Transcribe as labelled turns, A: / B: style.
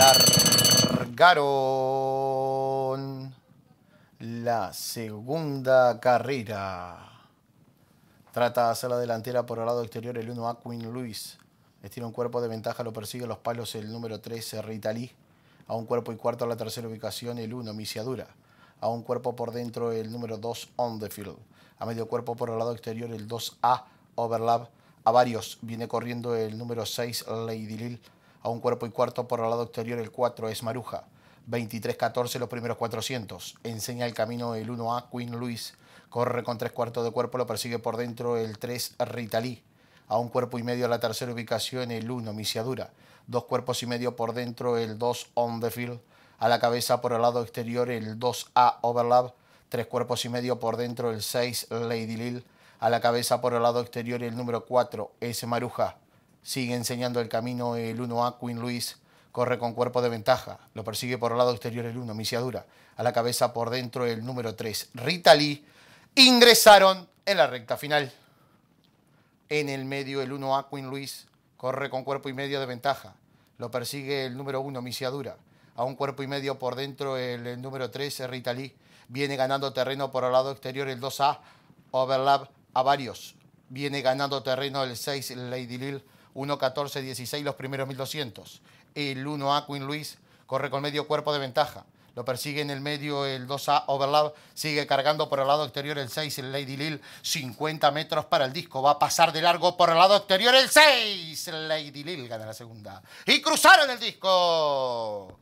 A: Largaron la segunda carrera. Trata de hacer la delantera por el lado exterior el 1 a Queen Luis. Estira un cuerpo de ventaja, lo persigue los palos el número 13 Ritalí. A un cuerpo y cuarto a la tercera ubicación el 1 Misiadura. A un cuerpo por dentro el número 2 On the Field. A medio cuerpo por el lado exterior el 2A Overlap. A varios viene corriendo el número 6 Lady Lil a un cuerpo y cuarto por el lado exterior el 4 es Maruja. 23-14 los primeros 400. Enseña el camino el 1A Queen Louise. Corre con tres cuartos de cuerpo, lo persigue por dentro el 3 Ritalí. A un cuerpo y medio a la tercera ubicación el 1 Misiadura. Dos cuerpos y medio por dentro el 2 On the Field. A la cabeza por el lado exterior el 2A Overlap. Tres cuerpos y medio por dentro el 6 Lady Lil. A la cabeza por el lado exterior el número 4 es Maruja. Sigue enseñando el camino el 1A Queen Luis. Corre con cuerpo de ventaja. Lo persigue por el lado exterior el 1, Misiadura. A la cabeza por dentro el número 3, Rita Ingresaron en la recta final. En el medio el 1A Queen Luis. Corre con cuerpo y medio de ventaja. Lo persigue el número 1, Misiadura. A un cuerpo y medio por dentro el, número 3, Rita Viene ganando terreno por el lado exterior el 2A. Overlap a varios. Viene ganando terreno el 6, Lady Lil 14 16 los primeros 1200. El 1A Queen Luis corre con medio cuerpo de ventaja. Lo persigue en el medio el 2A Overlap. Sigue cargando por el lado exterior el 6, el Lady Lil. 50 metros para el disco. Va a pasar de largo por el lado exterior el 6. Lady Lil gana la segunda. Y cruzaron el disco.